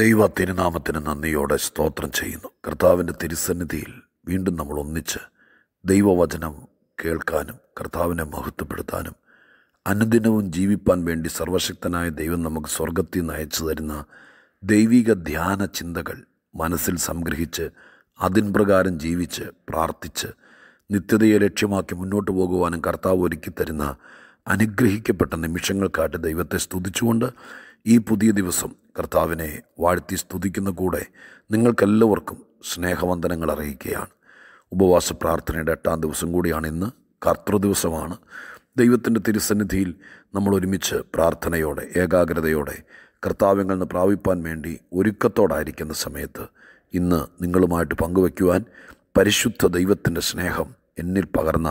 ദൈവ തിരുനാമത്തിന് നന്ദിയോടെ സ്തോത്രം ചെയ്യുന്നു കർത്താവിൻ്റെ തിരുസന്നിധിയിൽ വീണ്ടും നമ്മൾ ഒന്നിച്ച് ദൈവവചനം കേൾക്കാനും കർത്താവിനെ മഹത്വപ്പെടുത്താനും അനുദിനവും ജീവിപ്പാൻ വേണ്ടി സർവശക്തനായ ദൈവം നമുക്ക് സ്വർഗത്തിൽ നിന്ന് അയച്ചു തരുന്ന ദൈവിക ധ്യാന ചിന്തകൾ മനസ്സിൽ സംഗ്രഹിച്ച് അതിൻ പ്രകാരം ജീവിച്ച് പ്രാർത്ഥിച്ച് നിത്യതയെ ലക്ഷ്യമാക്കി മുന്നോട്ട് പോകുവാനും കർത്താവ് ഒരുക്കി തരുന്ന അനുഗ്രഹിക്കപ്പെട്ട നിമിഷങ്ങൾക്കായിട്ട് ദൈവത്തെ സ്തുതിച്ചുകൊണ്ട് ഈ പുതിയ ദിവസം കർത്താവിനെ വാഴ്ത്തി സ്തുതിക്കുന്ന കൂടെ നിങ്ങൾക്കെല്ലാവർക്കും സ്നേഹവന്ദനങ്ങൾ അറിയിക്കുകയാണ് ഉപവാസ പ്രാർത്ഥനയുടെ എട്ടാം ദിവസം കൂടിയാണ് ഇന്ന് കർത്തൃദിവസമാണ് ദൈവത്തിൻ്റെ തിരുസന്നിധിയിൽ നമ്മൾ ഒരുമിച്ച് പ്രാർത്ഥനയോടെ ഏകാഗ്രതയോടെ കർത്താവ്യങ്ങൾ പ്രാപിപ്പാൻ വേണ്ടി ഒരുക്കത്തോടായിരിക്കുന്ന സമയത്ത് ഇന്ന് നിങ്ങളുമായിട്ട് പങ്കുവയ്ക്കുവാൻ പരിശുദ്ധ ദൈവത്തിൻ്റെ സ്നേഹം എന്നിൽ പകർന്ന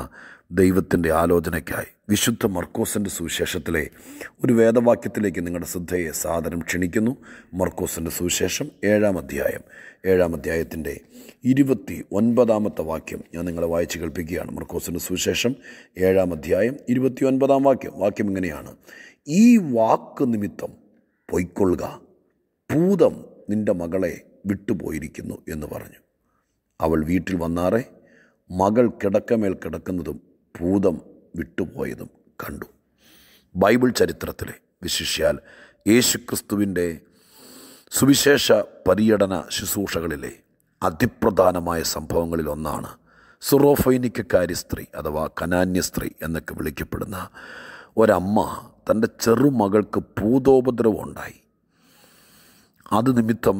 ദൈവത്തിൻ്റെ ആലോചനയ്ക്കായി വിശുദ്ധ മർക്കോസിൻ്റെ സുവിശേഷത്തിലെ ഒരു വേദവാക്യത്തിലേക്ക് നിങ്ങളുടെ ശ്രദ്ധയെ സാധനം ക്ഷണിക്കുന്നു മർക്കോസിൻ്റെ സുവിശേഷം ഏഴാം അധ്യായം ഏഴാം അധ്യായത്തിൻ്റെ ഇരുപത്തി ഒൻപതാമത്തെ വാക്യം ഞാൻ നിങ്ങളെ വായിച്ച് കേൾപ്പിക്കുകയാണ് മർക്കോസിൻ്റെ സുവിശേഷം ഏഴാം അധ്യായം ഇരുപത്തി ഒൻപതാം വാക്യം വാക്യം ഇങ്ങനെയാണ് ഈ വാക്ക് നിമിത്തം പൊയ്ക്കൊള്ളുക ഭൂതം നിൻ്റെ മകളെ വിട്ടുപോയിരിക്കുന്നു എന്ന് പറഞ്ഞു അവൾ വീട്ടിൽ വന്നാറേ മകൾ കിടക്കമേൽ കിടക്കുന്നതും ഭൂതം വിട്ടുപോയതും കണ്ടു ബൈബിൾ ചരിത്രത്തിലെ വിശിഷ്യാൽ യേശുക്രിസ്തുവിൻ്റെ സുവിശേഷ പര്യടന ശുശ്രൂഷകളിലെ അതിപ്രധാനമായ സംഭവങ്ങളിലൊന്നാണ് സുറോഫൈനിക്കാരി സ്ത്രീ അഥവാ കനാന്യ സ്ത്രീ എന്നൊക്കെ വിളിക്കപ്പെടുന്ന ഒരമ്മ തൻ്റെ ചെറുമകൾക്ക് ഭൂതോപദ്രവം ഉണ്ടായി അത് നിമിത്തം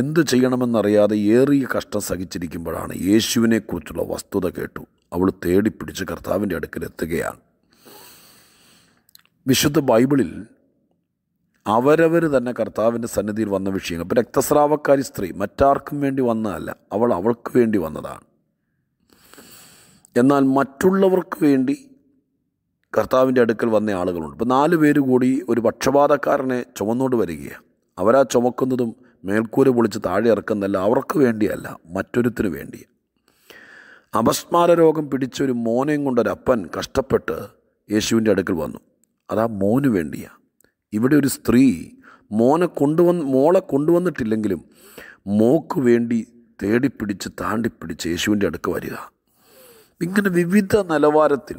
എന്ത് ചെയ്യണമെന്നറിയാതെ ഏറിയ കഷ്ടം സഹിച്ചിരിക്കുമ്പോഴാണ് യേശുവിനെക്കുറിച്ചുള്ള വസ്തുത കേട്ടു അവൾ തേടിപ്പിടിച്ച് കർത്താവിൻ്റെ എത്തുകയാണ് വിശുദ്ധ ബൈബിളിൽ അവരവർ തന്നെ കർത്താവിൻ്റെ സന്നിധിയിൽ വന്ന വിഷയങ്ങൾ ഇപ്പം രക്തസ്രാവക്കാരി സ്ത്രീ മറ്റാർക്കും വേണ്ടി വന്നതല്ല അവൾ അവൾക്ക് വേണ്ടി വന്നതാണ് എന്നാൽ മറ്റുള്ളവർക്ക് വേണ്ടി കർത്താവിൻ്റെ അടുക്കൽ വന്ന ആളുകളുണ്ട് ഇപ്പം നാല് പേര് കൂടി ഒരു പക്ഷപാതക്കാരനെ ചുമന്നുകൊണ്ട് വരികയാണ് അവരാ ചുമക്കുന്നതും മേൽക്കൂര പൊളിച്ച് താഴെ ഇറക്കുന്നല്ല അവർക്ക് വേണ്ടിയല്ല മറ്റൊരുത്തിനു വേണ്ടി അപസ്മാര രോഗം പിടിച്ചൊരു മോനെയും കൊണ്ടൊരപ്പൻ കഷ്ടപ്പെട്ട് യേശുവിൻ്റെ അടുക്കൽ വന്നു അതാ മോന് വേണ്ടിയാണ് ഇവിടെ ഒരു സ്ത്രീ മോനെ കൊണ്ടുവന്ന് മോളെ കൊണ്ടുവന്നിട്ടില്ലെങ്കിലും മോക്ക് വേണ്ടി തേടിപ്പിടിച്ച് താണ്ടിപ്പിടിച്ച് യേശുവിൻ്റെ അടുക്ക് വരിക ഇങ്ങനെ വിവിധ നിലവാരത്തിൽ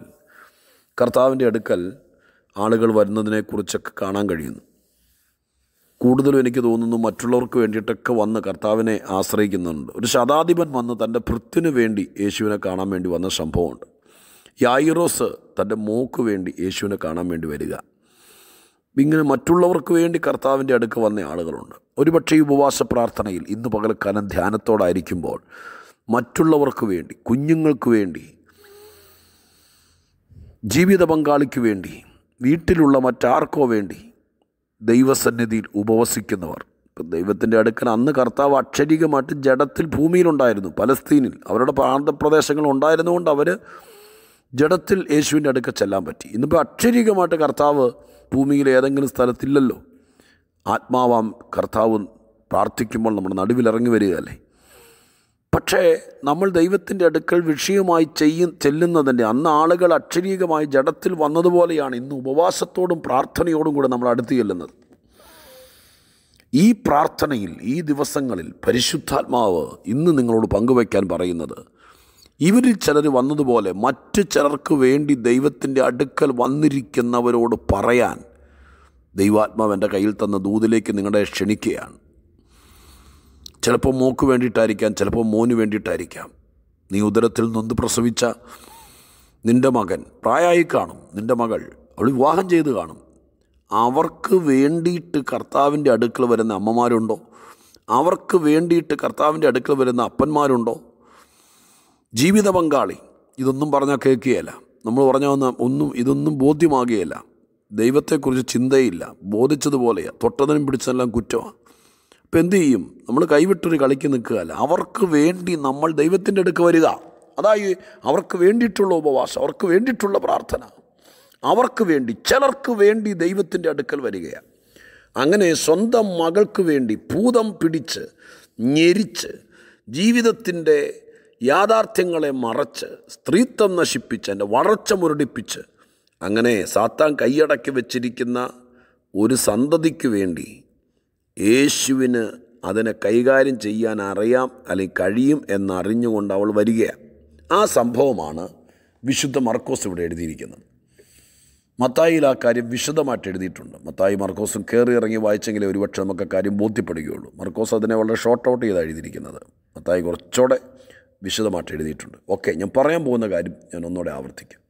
കർത്താവിൻ്റെ അടുക്കൽ ആളുകൾ വരുന്നതിനെക്കുറിച്ചൊക്കെ കാണാൻ കഴിയുന്നു കൂടുതലും എനിക്ക് തോന്നുന്നു മറ്റുള്ളവർക്ക് വേണ്ടിയിട്ടൊക്കെ വന്ന് കർത്താവിനെ ആശ്രയിക്കുന്നുണ്ട് ഒരു ശതാധിപൻ വന്ന് തൻ്റെ ഭൃത്തിനു വേണ്ടി യേശുവിനെ കാണാൻ വേണ്ടി വന്ന സംഭവമുണ്ട് യായിറോസ് തൻ്റെ മോക്ക് വേണ്ടി യേശുവിനെ കാണാൻ വേണ്ടി വരിക ഇങ്ങനെ മറ്റുള്ളവർക്ക് വേണ്ടി കർത്താവിൻ്റെ അടുക്ക് വന്ന ആളുകളുണ്ട് ഒരുപക്ഷേ ഈ ഉപവാസ പ്രാർത്ഥനയിൽ ഇന്ന് പകൽക്കാലം ധ്യാനത്തോടായിരിക്കുമ്പോൾ മറ്റുള്ളവർക്ക് വേണ്ടി കുഞ്ഞുങ്ങൾക്ക് വേണ്ടി ജീവിത പങ്കാളിക്ക് വേണ്ടി വീട്ടിലുള്ള മറ്റാർക്കോ വേണ്ടി ദൈവസന്നിധിയിൽ ഉപവസിക്കുന്നവർ ഇപ്പം ദൈവത്തിൻ്റെ അടുക്കൽ അന്ന് കർത്താവ് അക്ഷരികമായിട്ട് ജഡത്തിൽ ഭൂമിയിലുണ്ടായിരുന്നു പലസ്തീനിൽ അവരുടെ പ്രാന്തപ്രദേശങ്ങൾ ഉണ്ടായിരുന്നുകൊണ്ട് അവർ ജഡത്തിൽ യേശുവിൻ്റെ അടുക്കൽ ചെല്ലാൻ പറ്റി ഇന്നിപ്പോൾ അക്ഷരികമായിട്ട് കർത്താവ് ഭൂമിയിൽ ഏതെങ്കിലും സ്ഥലത്തില്ലല്ലോ ആത്മാവാം കർത്താവും പ്രാർത്ഥിക്കുമ്പോൾ നമ്മുടെ നടുവിലിറങ്ങി വരികയല്ലേ പക്ഷേ നമ്മൾ ദൈവത്തിൻ്റെ അടുക്കൽ വിഷയമായി ചെയ്യും ചെല്ലുന്നതിൻ്റെ അന്ന് ആളുകൾ അക്ഷരീകമായി ജഡത്തിൽ വന്നതുപോലെയാണ് ഇന്ന് ഉപവാസത്തോടും പ്രാർത്ഥനയോടും കൂടെ നമ്മൾ അടുത്ത് ചെല്ലുന്നത് ഈ പ്രാർത്ഥനയിൽ ഈ ദിവസങ്ങളിൽ പരിശുദ്ധാത്മാവ് ഇന്ന് നിങ്ങളോട് പങ്കുവയ്ക്കാൻ പറയുന്നത് ഇവരിൽ ചിലർ വന്നതുപോലെ മറ്റു ചിലർക്ക് വേണ്ടി ദൈവത്തിൻ്റെ അടുക്കൽ വന്നിരിക്കുന്നവരോട് പറയാൻ ദൈവാത്മാവ് എൻ്റെ കയ്യിൽ തന്ന ദൂതിലേക്ക് നിങ്ങളെ ക്ഷണിക്കുകയാണ് ചിലപ്പോൾ മോക്ക് വേണ്ടിയിട്ടായിരിക്കാം ചിലപ്പോൾ മോന് വേണ്ടിയിട്ടായിരിക്കാം നീ ഉദരത്തിൽ നൊന്ത് പ്രസവിച്ച നിൻ്റെ മകൻ പ്രായമായി കാണും നിൻ്റെ മകൾ അവൾ വിവാഹം ചെയ്ത് കാണും അവർക്ക് വേണ്ടിയിട്ട് കർത്താവിൻ്റെ അടുക്കൾ വരുന്ന അമ്മമാരുണ്ടോ അവർക്ക് വേണ്ടിയിട്ട് കർത്താവിൻ്റെ അടുക്കൾ വരുന്ന അപ്പന്മാരുണ്ടോ ജീവിത പങ്കാളി ഇതൊന്നും പറഞ്ഞാൽ കേൾക്കുകയല്ല നമ്മൾ പറഞ്ഞ ഒന്നും ഇതൊന്നും ബോധ്യമാകുകയല്ല ദൈവത്തെക്കുറിച്ച് ചിന്തയില്ല ബോധിച്ചതുപോലെയാണ് തൊട്ടതിനും പിടിച്ചതെല്ലാം കുറ്റമാണ് ഇപ്പം എന്തു ചെയ്യും നമ്മൾ കൈവിട്ടൊരു കളിക്ക് നിൽക്കുകയല്ല അവർക്ക് വേണ്ടി നമ്മൾ ദൈവത്തിൻ്റെ അടുക്ക് വരിക അതായത് അവർക്ക് വേണ്ടിയിട്ടുള്ള ഉപവാസം അവർക്ക് വേണ്ടിയിട്ടുള്ള പ്രാർത്ഥന അവർക്ക് വേണ്ടി ചിലർക്ക് വേണ്ടി ദൈവത്തിൻ്റെ അടുക്കൽ വരികയാണ് അങ്ങനെ സ്വന്തം മകൾക്ക് വേണ്ടി ഭൂതം പിടിച്ച് ഞെരിച്ച് ജീവിതത്തിൻ്റെ യാഥാർത്ഥ്യങ്ങളെ മറച്ച് സ്ത്രീത്വം നശിപ്പിച്ച് എൻ്റെ വളർച്ച മുരടിപ്പിച്ച് അങ്ങനെ സാത്താൻ കൈയടക്കി വെച്ചിരിക്കുന്ന ഒരു സന്തതിക്ക് വേണ്ടി യേശുവിന് അതിനെ കൈകാര്യം ചെയ്യാൻ അറിയാം അല്ലെങ്കിൽ കഴിയും എന്നറിഞ്ഞുകൊണ്ട് അവൾ വരികയാണ് ആ സംഭവമാണ് വിശുദ്ധ മർക്കോസ് ഇവിടെ എഴുതിയിരിക്കുന്നത് മത്തായിൽ ആ കാര്യം വിശദമായിട്ട് എഴുതിയിട്ടുണ്ട് മത്തായി മർക്കോസും കയറി ഇറങ്ങി വായിച്ചെങ്കിലേ ഒരുപക്ഷെ നമുക്ക് കാര്യം ബോധ്യപ്പെടുകയുള്ളൂ മർക്കോസ് അതിനെ വളരെ ഷോർട്ട് ഔട്ട് ചെയ്താണ് എഴുതിയിരിക്കുന്നത് മത്തായി കുറച്ചുകൂടെ വിശദമായിട്ട് എഴുതിയിട്ടുണ്ട് ഓക്കെ ഞാൻ പറയാൻ പോകുന്ന കാര്യം ഞാൻ ഒന്നുകൂടെ ആവർത്തിക്കും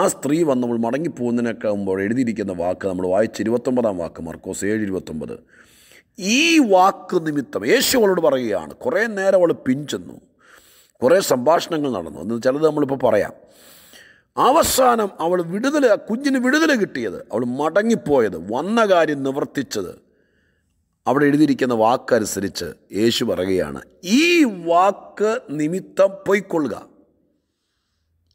ആ സ്ത്രീ വന്നപ്പോൾ മടങ്ങിപ്പോകുന്നതിനൊക്കെ മുമ്പോൾ എഴുതിയിരിക്കുന്ന വാക്ക് നമ്മൾ വായിച്ച ഇരുപത്തൊമ്പതാം വാക്ക് മർക്കോസ് ഏഴ് ഇരുപത്തൊമ്പത് ഈ വാക്ക് നിമിത്തം യേശു അവളോട് പറയുകയാണ് കുറേ നേരം അവൾ പിഞ്ചെന്നു കുറേ സംഭാഷണങ്ങൾ നടന്നു എന്ന് ചിലത് നമ്മളിപ്പോൾ പറയാം അവസാനം അവൾ വിടുതൽ കുഞ്ഞിന് വിടുതൽ കിട്ടിയത് അവൾ മടങ്ങിപ്പോയത് വന്ന കാര്യം നിവർത്തിച്ചത് അവിടെ എഴുതിയിരിക്കുന്ന വാക്കനുസരിച്ച് യേശു പറയുകയാണ് ഈ വാക്ക് നിമിത്തം പൊയ്ക്കൊള്ളുക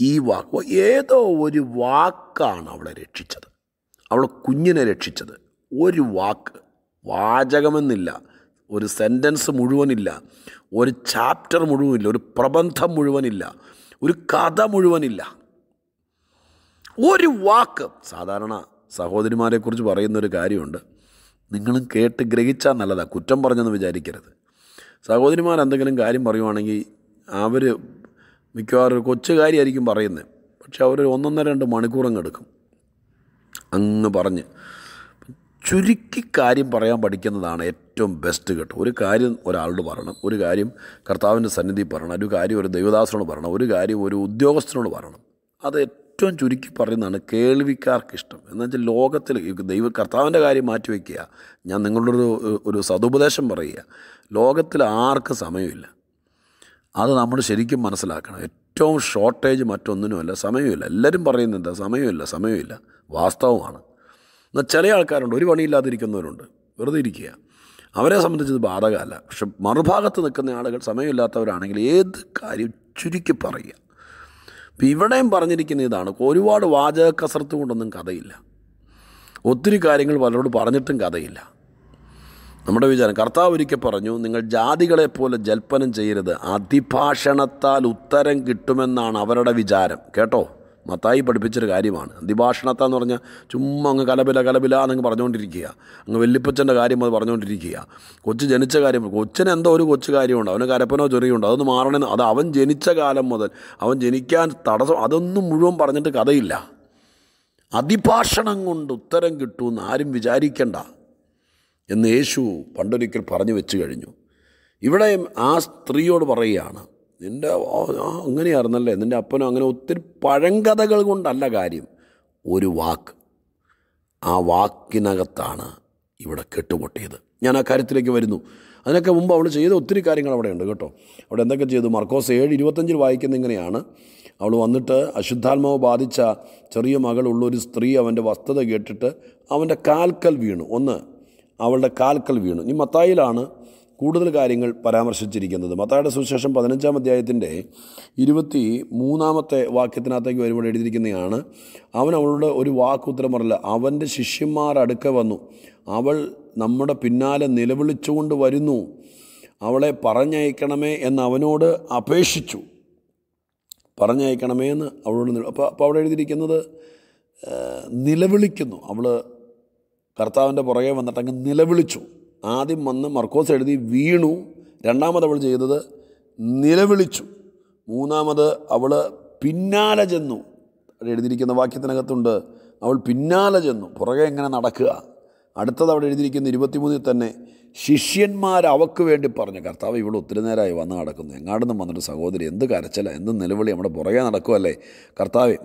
ഈ വാക്ക് ഏതോ ഒരു വാക്കാണ് അവളെ രക്ഷിച്ചത് അവൾ കുഞ്ഞിനെ രക്ഷിച്ചത് ഒരു വാക്ക് വാചകമെന്നില്ല ഒരു സെൻറ്റൻസ് മുഴുവനില്ല ഒരു ചാപ്റ്റർ മുഴുവനില്ല ഒരു പ്രബന്ധം മുഴുവനില്ല ഒരു കഥ മുഴുവനില്ല ഒരു വാക്ക് സാധാരണ സഹോദരിമാരെക്കുറിച്ച് പറയുന്നൊരു കാര്യമുണ്ട് നിങ്ങളും കേട്ട് ഗ്രഹിച്ചാൽ നല്ലതാണ് കുറ്റം പറഞ്ഞെന്ന് വിചാരിക്കരുത് സഹോദരിമാർ എന്തെങ്കിലും കാര്യം പറയുവാണെങ്കിൽ അവർ മിക്കവാറും കൊച്ചു കാര്യമായിരിക്കും പറയുന്നത് പക്ഷെ അവർ ഒന്നൊന്നര രണ്ട് മണിക്കൂറങ്ങ് എടുക്കും അങ്ങ് പറഞ്ഞ് ചുരുക്കി കാര്യം പറയാൻ പഠിക്കുന്നതാണ് ഏറ്റവും ബെസ്റ്റ് കേട്ടോ ഒരു കാര്യം ഒരാളോട് പറയണം ഒരു കാര്യം കർത്താവിൻ്റെ സന്നിധി പറയണം ഒരു കാര്യം ഒരു ദൈവദാസനോട് പറയണം ഒരു കാര്യം ഒരു ഉദ്യോഗസ്ഥനോട് പറയണം അത് ഏറ്റവും ചുരുക്കി പറയുന്നതാണ് കേൾവിക്കാർക്കിഷ്ടം എന്നുവെച്ചാൽ ലോകത്തിൽ ദൈവ കർത്താവിൻ്റെ കാര്യം മാറ്റിവെക്കുക ഞാൻ നിങ്ങളൊരു ഒരു സതുപദേശം പറയുക ലോകത്തിൽ ആർക്ക് സമയമില്ല അത് നമ്മൾ ശരിക്കും മനസ്സിലാക്കണം ഏറ്റവും ഷോർട്ടേജ് മറ്റൊന്നിനുമല്ല സമയമില്ല എല്ലാവരും പറയുന്നുണ്ട് സമയമില്ല സമയമില്ല വാസ്തവമാണ് എന്നാൽ ചില ആൾക്കാരുണ്ട് ഒരു പണിയില്ലാതിരിക്കുന്നവരുണ്ട് വെറുതെ ഇരിക്കുക അവരെ സംബന്ധിച്ചത് ബാധകമല്ല പക്ഷെ മറുഭാഗത്ത് നിൽക്കുന്ന ആളുകൾ സമയമില്ലാത്തവരാണെങ്കിൽ ഏത് കാര്യം ചുരുക്കി പറയുക ഇപ്പം ഇവിടെയും പറഞ്ഞിരിക്കുന്ന ഇതാണ് ഒരുപാട് വാചക കസർത്ത് കൊണ്ടൊന്നും കഥയില്ല ഒത്തിരി കാര്യങ്ങൾ പലരോട് പറഞ്ഞിട്ടും കഥയില്ല നമ്മുടെ വിചാരം കർത്താവ് ഒരിക്കൽ പറഞ്ഞു നിങ്ങൾ ജാതികളെപ്പോലെ ജൽപ്പനം ചെയ്യരുത് അതിഭാഷണത്താൽ ഉത്തരം കിട്ടുമെന്നാണ് അവരുടെ വിചാരം കേട്ടോ മത്തായി പഠിപ്പിച്ചൊരു കാര്യമാണ് ദിഭാഷണത്ത എന്ന് പറഞ്ഞാൽ ചുമ്മാ അങ്ങ് കലപില കലപില എന്നങ്ങ് പറഞ്ഞുകൊണ്ടിരിക്കുക അങ്ങ് വെല്ലിപ്പച്ചൻ്റെ കാര്യം അത് പറഞ്ഞുകൊണ്ടിരിക്കുക കൊച്ചു ജനിച്ച കാര്യം കൊച്ചിന് എന്തോ ഒരു കൊച്ചു കാര്യമുണ്ട് അവന് കരപ്പനോ ചെറിയുണ്ട് അതൊന്ന് മാറണമെന്ന് അത് അവൻ ജനിച്ച കാലം മുതൽ അവൻ ജനിക്കാൻ തടസ്സം അതൊന്നും മുഴുവൻ പറഞ്ഞിട്ട് കഥയില്ല അതിഭാഷണം കൊണ്ട് ഉത്തരം കിട്ടുമെന്ന് ആരും വിചാരിക്കണ്ട എന്ന് യേശു പണ്ടൊരിക്കൽ പറഞ്ഞു വെച്ച് കഴിഞ്ഞു ഇവിടെ ആ സ്ത്രീയോട് പറയുകയാണ് നിൻ്റെ അറിഞ്ഞല്ലേ നിൻ്റെ അപ്പനോ അങ്ങനെ ഒത്തിരി പഴങ്കഥകൾ കൊണ്ടല്ല കാര്യം ഒരു വാക്ക് ആ വാക്കിനകത്താണ് ഇവിടെ കെട്ടുപൊട്ടിയത് ഞാൻ ആ കാര്യത്തിലേക്ക് വരുന്നു അതിനൊക്കെ മുമ്പ് അവൾ ചെയ്ത ഒത്തിരി കാര്യങ്ങൾ അവിടെ ഉണ്ട് കേട്ടോ അവിടെ എന്തൊക്കെ ചെയ്തു മർക്കോസ് ഏഴ് ഇരുപത്തഞ്ചിൽ വായിക്കുന്ന ഇങ്ങനെയാണ് അവൾ വന്നിട്ട് അശുദ്ധാത്മാവ് ബാധിച്ച ചെറിയ ഒരു സ്ത്രീ അവൻ്റെ വസ്തുത കേട്ടിട്ട് അവൻ്റെ കാൽക്കൽ വീണു ഒന്ന് അവളുടെ കാൽക്കൽ വീണു ഈ മത്തായിലാണ് കൂടുതൽ കാര്യങ്ങൾ പരാമർശിച്ചിരിക്കുന്നത് മത്തായുടെ സുവിശേഷം പതിനഞ്ചാം അധ്യായത്തിൻ്റെ ഇരുപത്തി മൂന്നാമത്തെ വാക്യത്തിനകത്തേക്ക് വരുമ്പോൾ എഴുതിയിരിക്കുന്നതാണ് അവൻ അവളുടെ ഒരു വാക്ക് ഉത്തരം പറഞ്ഞില്ല അവൻ്റെ ശിഷ്യന്മാർ അടുക്ക വന്നു അവൾ നമ്മുടെ പിന്നാലെ നിലവിളിച്ചുകൊണ്ട് വരുന്നു അവളെ പറഞ്ഞയക്കണമേ എന്ന് അവനോട് അപേക്ഷിച്ചു പറഞ്ഞയക്കണമേ എന്ന് അവളോട് അപ്പോൾ അപ്പോൾ അവിടെ എഴുതിയിരിക്കുന്നത് നിലവിളിക്കുന്നു അവൾ കർത്താവിൻ്റെ പുറകെ വന്നിട്ടങ്ങ് നിലവിളിച്ചു ആദ്യം വന്ന് മർക്കോസ് എഴുതി വീണു രണ്ടാമത് അവൾ ചെയ്തത് നിലവിളിച്ചു മൂന്നാമത് അവൾ പിന്നാലെ ചെന്നു എഴുതിയിരിക്കുന്ന വാക്യത്തിനകത്തുണ്ട് അവൾ പിന്നാലെ ചെന്നു പുറകെ എങ്ങനെ നടക്കുക അടുത്തത് അവിടെ എഴുതിയിരിക്കുന്ന ഇരുപത്തിമൂന്നിൽ തന്നെ ശിഷ്യന്മാർ അവക്ക് വേണ്ടി പറഞ്ഞു കർത്താവ് ഇവിടെ ഒത്തിരി നേരമായി വന്ന് നടക്കുന്നു എങ്ങാടുന്ന് വന്നിട്ട് സഹോദരി എന്ത് കരച്ചല എന്ത് നിലവിളി നമ്മുടെ പുറകെ നടക്കുമല്ലേ കർത്താവ്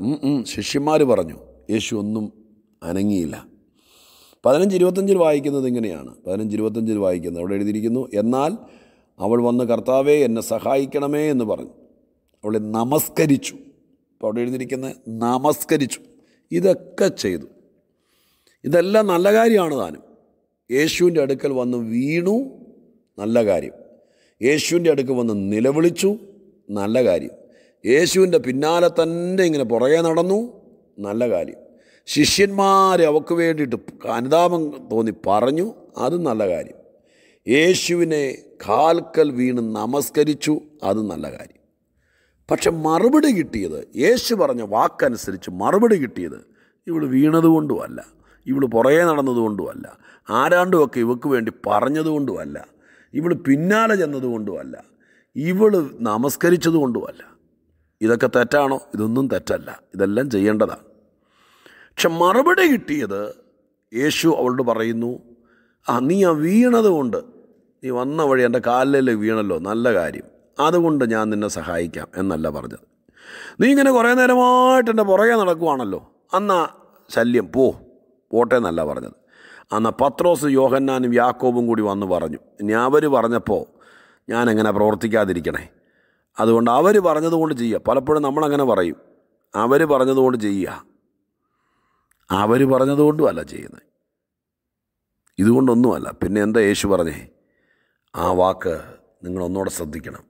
ശിഷ്യന്മാർ പറഞ്ഞു യേശു ഒന്നും അനങ്ങിയില്ല പതിനഞ്ച് ഇരുപത്തഞ്ചിൽ വായിക്കുന്നത് ഇങ്ങനെയാണ് പതിനഞ്ച് ഇരുപത്തഞ്ചിൽ വായിക്കുന്നത് അവിടെ എഴുതിയിരിക്കുന്നു എന്നാൽ അവൾ വന്ന് കർത്താവേ എന്നെ സഹായിക്കണമേ എന്ന് പറഞ്ഞു അവളെ നമസ്കരിച്ചു അപ്പോൾ അവിടെ എഴുതിയിരിക്കുന്നത് നമസ്കരിച്ചു ഇതൊക്കെ ചെയ്തു ഇതെല്ലാം നല്ല കാര്യമാണ് താനും യേശുവിൻ്റെ അടുക്കൽ വന്ന് വീണു നല്ല കാര്യം യേശുവിൻ്റെ അടുക്കൽ വന്ന് നിലവിളിച്ചു നല്ല കാര്യം യേശുവിൻ്റെ പിന്നാലെ തന്നെ ഇങ്ങനെ പുറകെ നടന്നു നല്ല കാര്യം ശിഷ്യന്മാരെ അവക്ക് വേണ്ടിയിട്ട് അനുതാപം തോന്നി പറഞ്ഞു അത് നല്ല കാര്യം യേശുവിനെ കാൽക്കൽ വീണ് നമസ്കരിച്ചു അത് നല്ല കാര്യം പക്ഷെ മറുപടി കിട്ടിയത് യേശു പറഞ്ഞ വാക്കനുസരിച്ച് മറുപടി കിട്ടിയത് ഇവൾ വീണതുകൊണ്ടുമല്ല ഇവൾ പുറകെ നടന്നതുകൊണ്ടുമല്ല ആരാണ്ടുമൊക്കെ ഇവക്ക് വേണ്ടി പറഞ്ഞതുകൊണ്ടുമല്ല ഇവൾ പിന്നാലെ ചെന്നതുകൊണ്ടുമല്ല ഇവൾ നമസ്കരിച്ചതുകൊണ്ടുമല്ല ഇതൊക്കെ തെറ്റാണോ ഇതൊന്നും തെറ്റല്ല ഇതെല്ലാം ചെയ്യേണ്ടതാണ് പക്ഷെ മറുപടി കിട്ടിയത് യേശു അവളോട് പറയുന്നു ആ നീ ആ വീണത് കൊണ്ട് നീ വന്ന വഴി എൻ്റെ കാലിൽ വീണല്ലോ നല്ല കാര്യം അതുകൊണ്ട് ഞാൻ നിന്നെ സഹായിക്കാം എന്നല്ല പറഞ്ഞത് നീ ഇങ്ങനെ കുറേ നേരമായിട്ട് എൻ്റെ പുറകെ നടക്കുവാണല്ലോ അന്നാ ശല്യം പോ പോട്ടെ എന്നല്ല പറഞ്ഞത് അന്ന് പത്രോസ് യോഹന്നാനും യാക്കോബും കൂടി വന്ന് പറഞ്ഞു ഇനി അവർ പറഞ്ഞപ്പോൾ ഞാൻ എങ്ങനെ പ്രവർത്തിക്കാതിരിക്കണേ അതുകൊണ്ട് അവർ പറഞ്ഞതുകൊണ്ട് ചെയ്യുക പലപ്പോഴും നമ്മളങ്ങനെ പറയും അവർ പറഞ്ഞതുകൊണ്ട് ചെയ്യുക അവർ പറഞ്ഞതുകൊണ്ടുമല്ല ചെയ്യുന്നത് ഇതുകൊണ്ടൊന്നുമല്ല പിന്നെ എന്താ യേശു പറഞ്ഞേ ആ വാക്ക് നിങ്ങൾ ശ്രദ്ധിക്കണം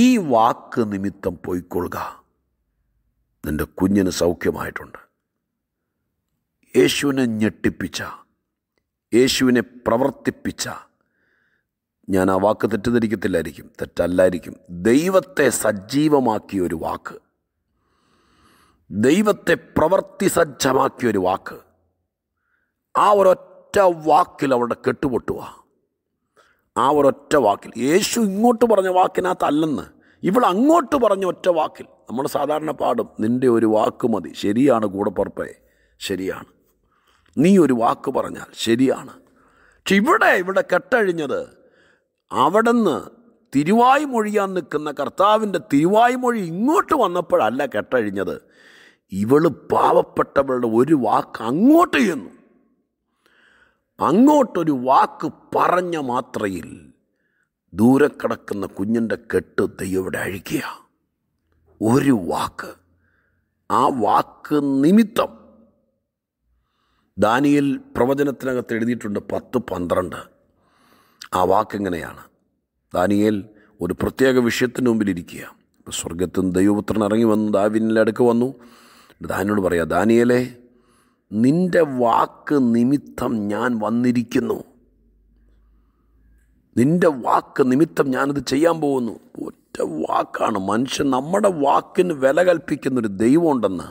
ഈ വാക്ക് നിമിത്തം പോയിക്കൊള്ളുക നിൻ്റെ കുഞ്ഞിന് സൗഖ്യമായിട്ടുണ്ട് യേശുവിനെ ഞെട്ടിപ്പിച്ച യേശുവിനെ പ്രവർത്തിപ്പിച്ച ഞാൻ ആ വാക്ക് തെറ്റിദ്ധരിക്കത്തില്ലായിരിക്കും തെറ്റല്ലായിരിക്കും ദൈവത്തെ സജീവമാക്കിയ ഒരു വാക്ക് ദൈവത്തെ പ്രവർത്തി സജ്ജമാക്കിയൊരു വാക്ക് ആ ഒരൊറ്റ വാക്കിൽ അവിടെ കെട്ടുപൊട്ടുക ആ ഒരൊറ്റ വാക്കിൽ യേശു ഇങ്ങോട്ട് പറഞ്ഞ വാക്കിനകത്തല്ലെന്ന് ഇവിടെ അങ്ങോട്ട് പറഞ്ഞ ഒറ്റ വാക്കിൽ നമ്മൾ സാധാരണ പാടും നിൻ്റെ ഒരു വാക്ക് മതി ശരിയാണ് കൂടപ്പുറപ്പേ ശരിയാണ് നീ ഒരു വാക്ക് പറഞ്ഞാൽ ശരിയാണ് പക്ഷെ ഇവിടെ ഇവിടെ കെട്ടഴിഞ്ഞത് അവിടുന്ന് തിരുവായ്മൊഴിയാൻ നിൽക്കുന്ന കർത്താവിൻ്റെ തിരുവായ്മൊഴി ഇങ്ങോട്ട് വന്നപ്പോഴല്ല കെട്ടഴിഞ്ഞത് ഇവൾ പാവപ്പെട്ടവളുടെ ഒരു വാക്ക് അങ്ങോട്ട് ചെന്നു അങ്ങോട്ടൊരു വാക്ക് പറഞ്ഞ മാത്രയിൽ ദൂരെ കിടക്കുന്ന കുഞ്ഞിൻ്റെ കെട്ട് ദൈവയുടെ അഴുകിയ ഒരു വാക്ക് ആ വാക്ക് നിമിത്തം ദാനിയൽ പ്രവചനത്തിനകത്ത് എഴുതിയിട്ടുണ്ട് പത്ത് പന്ത്രണ്ട് ആ വാക്കെങ്ങനെയാണ് ദാനിയേൽ ഒരു പ്രത്യേക വിഷയത്തിന് മുമ്പിലിരിക്കുക സ്വർഗത്തിൽ ദൈവപുത്രൻ ഇറങ്ങി വന്നു ദാവിനിലടുക്ക് വന്നു ദാനിയോട് പറയാം ദാനിയലെ നിൻ്റെ വാക്ക് നിമിത്തം ഞാൻ വന്നിരിക്കുന്നു നിൻ്റെ വാക്ക് നിമിത്തം ഞാനത് ചെയ്യാൻ പോകുന്നു ഒറ്റ വാക്കാണ് മനുഷ്യൻ നമ്മുടെ വാക്കിന് വില കൽപ്പിക്കുന്നൊരു ദൈവമുണ്ടെന്ന്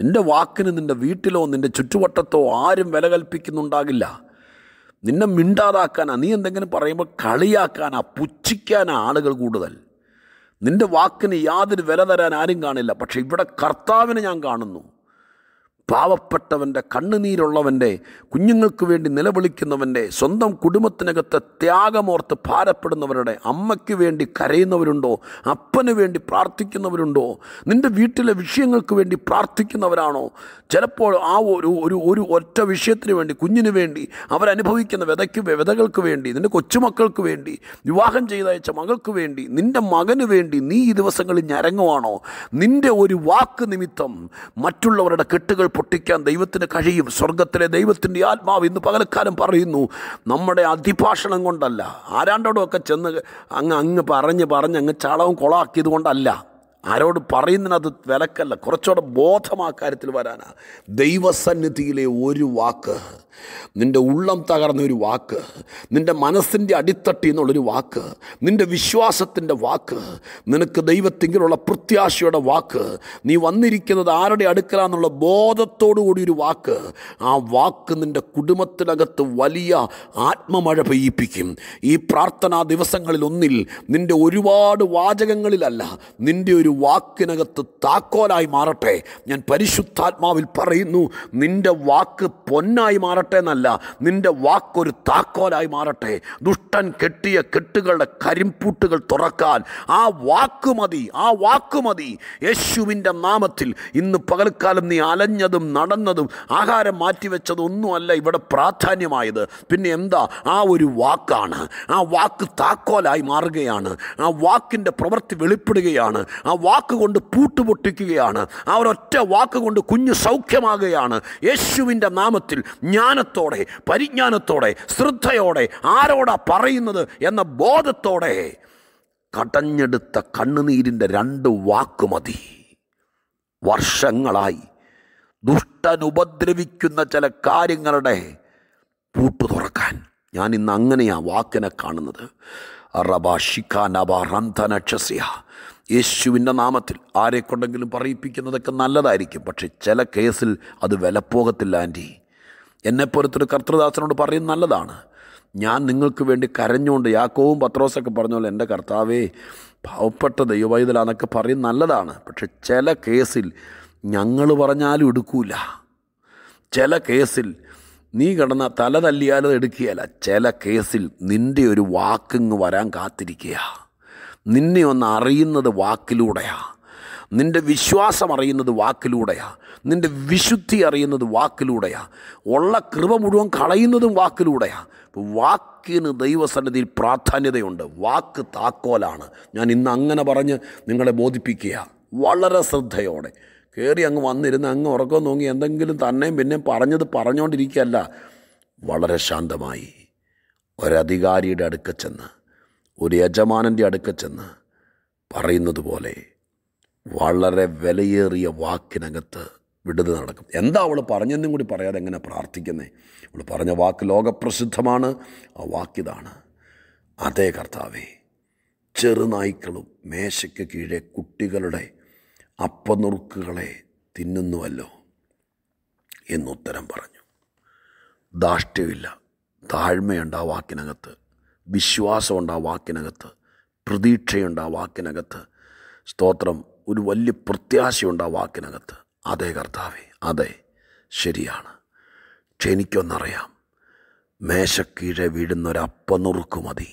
നിൻ്റെ വാക്കിന് നിൻ്റെ വീട്ടിലോ നിൻ്റെ ചുറ്റുവട്ടത്തോ ആരും വില കൽപ്പിക്കുന്നുണ്ടാകില്ല നിന്നെ മിണ്ടാതാക്കാനാണ് നീ എന്തെങ്കിലും പറയുമ്പോൾ കളിയാക്കാനാ പുച്ഛിക്കാനാണ് ആളുകൾ കൂടുതൽ നിന്റെ വാക്കിന് യാതൊരു വില തരാൻ ആരും കാണില്ല പക്ഷെ ഇവിടെ കർത്താവിനെ ഞാൻ കാണുന്നു പാവപ്പെട്ടവൻ്റെ കണ്ണുനീരുള്ളവൻ്റെ കുഞ്ഞുങ്ങൾക്ക് വേണ്ടി നിലവിളിക്കുന്നവൻ്റെ സ്വന്തം കുടുംബത്തിനകത്ത് ത്യാഗമോർത്ത് ഭാരപ്പെടുന്നവരുടെ അമ്മയ്ക്ക് വേണ്ടി കരയുന്നവരുണ്ടോ അപ്പന് വേണ്ടി പ്രാർത്ഥിക്കുന്നവരുണ്ടോ നിൻ്റെ വീട്ടിലെ വിഷയങ്ങൾക്ക് വേണ്ടി പ്രാർത്ഥിക്കുന്നവരാണോ ചിലപ്പോൾ ആ ഒരു ഒരു ഒരു ഒറ്റ വിഷയത്തിന് വേണ്ടി കുഞ്ഞിന് വേണ്ടി അവരനുഭവിക്കുന്ന വിതയ്ക്ക് വിതകൾക്ക് വേണ്ടി നിൻ്റെ കൊച്ചുമക്കൾക്ക് വേണ്ടി വിവാഹം ചെയ്തയച്ച മകൾക്ക് വേണ്ടി നിൻ്റെ മകന് വേണ്ടി നീ ഈ ദിവസങ്ങളിൽ ഞരങ്ങുവാണോ നിൻ്റെ ഒരു വാക്ക് നിമിത്തം മറ്റുള്ളവരുടെ കെട്ടുകൾ പൊട്ടിക്കാൻ ദൈവത്തിന് കഴിയും സ്വർഗത്തിലെ ദൈവത്തിൻ്റെ ആത്മാവ് ഇന്ന് പകലക്കാലം പറയുന്നു നമ്മുടെ അതിഭാഷണം കൊണ്ടല്ല ആരാണ്ടോടൊക്കെ ചെന്ന് അങ്ങ് അങ്ങ് പറഞ്ഞ് പറഞ്ഞ് അങ്ങ് ചളവും കൊളാക്കിയത് കൊണ്ടല്ല ആരോട് പറയുന്നതിനത് വിലക്കല്ല കുറച്ചുകൂടെ ബോധം ആ കാര്യത്തിൽ വരാനാണ് ദൈവസന്നിധിയിലെ ഒരു വാക്ക് നിൻ്റെ ഉള്ളം തകർന്നൊരു വാക്ക് നിൻ്റെ മനസ്സിൻ്റെ അടിത്തട്ടി എന്നുള്ളൊരു വാക്ക് നിൻ്റെ വിശ്വാസത്തിൻ്റെ വാക്ക് നിനക്ക് ദൈവത്തെങ്കിലുള്ള പ്രത്യാശയുടെ വാക്ക് നീ വന്നിരിക്കുന്നത് ആരുടെ അടുക്കല എന്നുള്ള ബോധത്തോടു കൂടി ഒരു വാക്ക് ആ വാക്ക് നിൻ്റെ കുടുംബത്തിനകത്ത് വലിയ ആത്മമഴ പെയ്യിപ്പിക്കും ഈ പ്രാർത്ഥനാ ദിവസങ്ങളിൽ ഒന്നിൽ നിൻ്റെ ഒരുപാട് വാചകങ്ങളിലല്ല നിൻ്റെ ഒരു വാക്കിനകത്ത് താക്കോലായി മാറട്ടെ ഞാൻ പരിശുദ്ധാത്മാവിൽ പറയുന്നു നിൻ്റെ വാക്ക് പൊന്നായി മാറട്ടെ മാറട്ടെ എന്നല്ല നിൻ്റെ വാക്കൊരു താക്കോലായി മാറട്ടെ ദുഷ്ടൻ കെട്ടിയ കെട്ടുകളുടെ കരിമ്പൂട്ടുകൾ തുറക്കാൻ ആ വാക്ക് മതി ആ വാക്ക് മതി യേശുവിൻ്റെ നാമത്തിൽ ഇന്ന് പകൽക്കാലം നീ അലഞ്ഞതും നടന്നതും ആഹാരം മാറ്റിവെച്ചതും ഒന്നുമല്ല ഇവിടെ പ്രാധാന്യമായത് പിന്നെ എന്താ ആ ഒരു വാക്കാണ് ആ വാക്ക് താക്കോലായി മാറുകയാണ് ആ വാക്കിൻ്റെ പ്രവൃത്തി വെളിപ്പെടുകയാണ് ആ വാക്ക് കൊണ്ട് പൂട്ടുപൊട്ടിക്കുകയാണ് ആ ഒരൊറ്റ വാക്ക് കൊണ്ട് കുഞ്ഞ് സൗഖ്യമാകുകയാണ് യേശുവിൻ്റെ നാമത്തിൽ ഞാൻ ജ്ഞാനത്തോടെ പരിജ്ഞാനത്തോടെ ശ്രദ്ധയോടെ ആരോടാ പറയുന്നത് എന്ന ബോധത്തോടെ കടഞ്ഞെടുത്ത കണ്ണുനീരിൻ്റെ രണ്ട് വാക്ക് മതി വർഷങ്ങളായി ദുഷ്ടനുപദ്രവിക്കുന്ന ചില കാര്യങ്ങളുടെ പൂട്ടു തുറക്കാൻ ഞാൻ ഇന്ന് അങ്ങനെയാണ് വാക്കിനെ കാണുന്നത് യേശുവിൻ്റെ നാമത്തിൽ ആരെക്കൊണ്ടെങ്കിലും പറയിപ്പിക്കുന്നതൊക്കെ നല്ലതായിരിക്കും പക്ഷേ ചില കേസിൽ അത് വിലപ്പോകത്തില്ല ആൻറ്റി എന്നെപ്പോലത്തൊരു കർത്തൃദാസനോട് പറയും നല്ലതാണ് ഞാൻ നിങ്ങൾക്ക് വേണ്ടി കരഞ്ഞുകൊണ്ട് യാക്കോവും പത്രോസൊക്കെ പോലെ എൻ്റെ കർത്താവേ പാവപ്പെട്ട ദൈവവൈതലാന്നൊക്കെ പറയും നല്ലതാണ് പക്ഷെ ചില കേസിൽ ഞങ്ങൾ പറഞ്ഞാലും എടുക്കൂല ചില കേസിൽ നീ കിടന്ന തല തല്ലിയാലും എടുക്കുകയല്ല ചില കേസിൽ നിൻ്റെ ഒരു വാക്കിങ് വരാൻ കാത്തിരിക്കുക നിന്നെ ഒന്ന് അറിയുന്നത് വാക്കിലൂടെയാണ് നിൻ്റെ വിശ്വാസം അറിയുന്നത് വാക്കിലൂടെയാണ് നിൻ്റെ വിശുദ്ധി അറിയുന്നത് വാക്കിലൂടെയാണ് ഉള്ള കൃപ മുഴുവൻ കളയുന്നതും വാക്കിലൂടെയാണ് വാക്കിന് ദൈവസന്നിധിയിൽ പ്രാധാന്യതയുണ്ട് വാക്ക് താക്കോലാണ് ഞാൻ ഇന്ന് അങ്ങനെ പറഞ്ഞ് നിങ്ങളെ ബോധിപ്പിക്കുക വളരെ ശ്രദ്ധയോടെ കയറി അങ്ങ് വന്നിരുന്ന് അങ്ങ് ഉറക്കം നോങ്ങി എന്തെങ്കിലും തന്നെയും പിന്നെയും പറഞ്ഞത് പറഞ്ഞുകൊണ്ടിരിക്കുകയല്ല വളരെ ശാന്തമായി ഒരധികാരിയുടെ അടുക്ക ചെന്ന് ഒരു യജമാനൻ്റെ അടുക്ക ചെന്ന് പറയുന്നത് പോലെ വളരെ വിലയേറിയ വാക്കിനകത്ത് വിടുതൽ നടക്കും എന്താ അവൾ പറഞ്ഞെന്നും കൂടി പറയാതെ എങ്ങനെ പ്രാർത്ഥിക്കുന്നേ അവൾ പറഞ്ഞ വാക്ക് ലോകപ്രസിദ്ധമാണ് ആ വാക്കിതാണ് അതേ കർത്താവേ ചെറുനായ്ക്കളും മേശയ്ക്ക് കീഴെ കുട്ടികളുടെ അപ്പനുറുക്കുകളെ തിന്നുന്നുവല്ലോ എന്നുത്തരം പറഞ്ഞു ദാഷ്ട്യമില്ല താഴ്മയുണ്ട് ആ വാക്കിനകത്ത് വിശ്വാസമുണ്ട് ആ വാക്കിനകത്ത് പ്രതീക്ഷയുണ്ട് ആ വാക്കിനകത്ത് സ്തോത്രം ഒരു വലിയ പ്രത്യാശയുണ്ട് ആ വാക്കിനകത്ത് അതെ കർത്താവേ അതെ ശരിയാണ് പക്ഷെ എനിക്കൊന്നറിയാം മേശക്കീഴെ വീഴുന്നൊരപ്പനുറുക്ക് മതി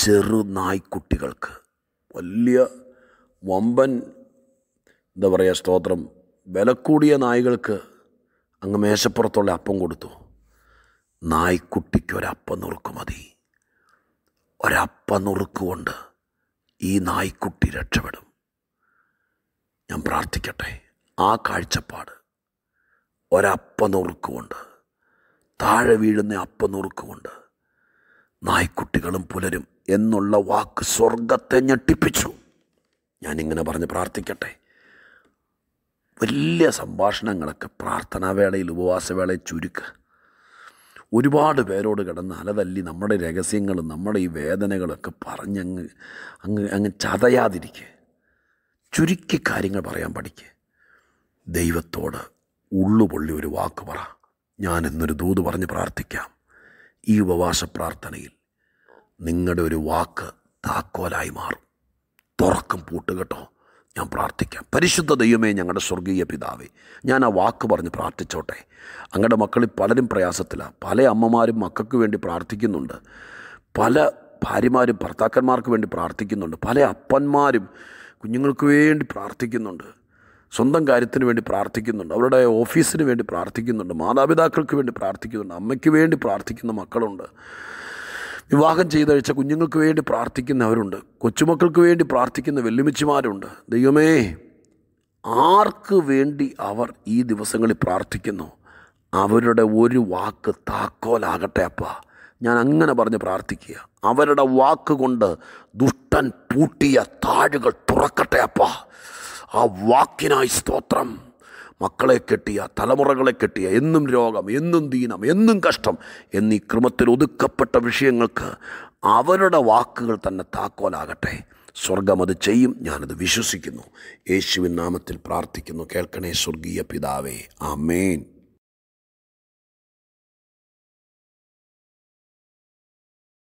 ചെറു നായ്ക്കുട്ടികൾക്ക് വലിയ വമ്പൻ എന്താ പറയുക സ്തോത്രം വില കൂടിയ നായ്കൾക്ക് അങ്ങ് മേശപ്പുറത്തുള്ള അപ്പം കൊടുത്തു നായ്ക്കുട്ടിക്ക് ഒരപ്പം നുറുക്ക് മതി ഒരപ്പം നുറുക്കുകൊണ്ട് ഈ നായ്ക്കുട്ടി രക്ഷപ്പെടും ഞാൻ പ്രാർത്ഥിക്കട്ടെ ആ കാഴ്ചപ്പാട് ഒരപ്പ നുറുക്കുമുണ്ട് താഴെ വീഴുന്ന അപ്പ നുറുക്കുമുണ്ട് നായ്ക്കുട്ടികളും പുലരും എന്നുള്ള വാക്ക് സ്വർഗത്തെ ഞെട്ടിപ്പിച്ചു ഞാനിങ്ങനെ പറഞ്ഞ് പ്രാർത്ഥിക്കട്ടെ വലിയ സംഭാഷണങ്ങളൊക്കെ പ്രാർത്ഥനാവേളയിൽ ഉപവാസവേളയിൽ ചുരുക്കുക ഒരുപാട് പേരോട് കിടന്ന് അലതല്ലി നമ്മുടെ രഹസ്യങ്ങളും നമ്മുടെ ഈ വേദനകളൊക്കെ പറഞ്ഞങ്ങ് അങ്ങ് അങ്ങ് ചതയാതിരിക്കുക ചുരുക്കി കാര്യങ്ങൾ പറയാൻ പഠിക്കുക ദൈവത്തോട് ഉള്ളുപൊള്ളി ഒരു വാക്ക് പറ ഞാൻ എന്നൊരു ദൂത് പറഞ്ഞ് പ്രാർത്ഥിക്കാം ഈ ഉപവാസ പ്രാർത്ഥനയിൽ നിങ്ങളുടെ ഒരു വാക്ക് താക്കോലായി മാറും തുറക്കും പൂട്ടുകെട്ടോ ഞാൻ പ്രാർത്ഥിക്കാം പരിശുദ്ധ ദൈവമേ ഞങ്ങളുടെ സ്വർഗീയ പിതാവേ ഞാൻ ആ വാക്ക് പറഞ്ഞ് പ്രാർത്ഥിച്ചോട്ടെ അങ്ങയുടെ മക്കളിൽ പലരും പ്രയാസത്തിലാണ് പല അമ്മമാരും മക്കൾക്ക് വേണ്ടി പ്രാർത്ഥിക്കുന്നുണ്ട് പല ഭാര്യമാരും ഭർത്താക്കന്മാർക്ക് വേണ്ടി പ്രാർത്ഥിക്കുന്നുണ്ട് പല അപ്പന്മാരും കുഞ്ഞുങ്ങൾക്ക് വേണ്ടി പ്രാർത്ഥിക്കുന്നുണ്ട് സ്വന്തം കാര്യത്തിന് വേണ്ടി പ്രാർത്ഥിക്കുന്നുണ്ട് അവരുടെ ഓഫീസിന് വേണ്ടി പ്രാർത്ഥിക്കുന്നുണ്ട് മാതാപിതാക്കൾക്ക് വേണ്ടി പ്രാർത്ഥിക്കുന്നുണ്ട് അമ്മയ്ക്ക് വേണ്ടി പ്രാർത്ഥിക്കുന്ന മക്കളുണ്ട് വിവാഹം ചെയ്തഴിച്ച കുഞ്ഞുങ്ങൾക്ക് വേണ്ടി പ്രാർത്ഥിക്കുന്നവരുണ്ട് കൊച്ചുമക്കൾക്ക് വേണ്ടി പ്രാർത്ഥിക്കുന്ന വെല്ലുമിച്ചുമാരുണ്ട് ദൈവമേ ആർക്ക് വേണ്ടി അവർ ഈ ദിവസങ്ങളിൽ പ്രാർത്ഥിക്കുന്നു അവരുടെ ഒരു വാക്ക് താക്കോലാകട്ടെ അപ്പ ഞാൻ അങ്ങനെ പറഞ്ഞ് പ്രാർത്ഥിക്കുക അവരുടെ കൊണ്ട് ദുഷ്ടൻ പൂട്ടിയ താഴുകൾ തുറക്കട്ടെ അപ്പ ആ വാക്കിനായി സ്തോത്രം മക്കളെ കെട്ടിയ തലമുറകളെ കെട്ടിയ എന്നും രോഗം എന്നും ദീനം എന്നും കഷ്ടം എന്നീ ക്രമത്തിൽ ഒതുക്കപ്പെട്ട വിഷയങ്ങൾക്ക് അവരുടെ വാക്കുകൾ തന്നെ താക്കോലാകട്ടെ സ്വർഗം അത് ചെയ്യും ഞാനത് വിശ്വസിക്കുന്നു യേശുവിൻ നാമത്തിൽ പ്രാർത്ഥിക്കുന്നു കേൾക്കണേ സ്വർഗീയ പിതാവേ ആമേൻ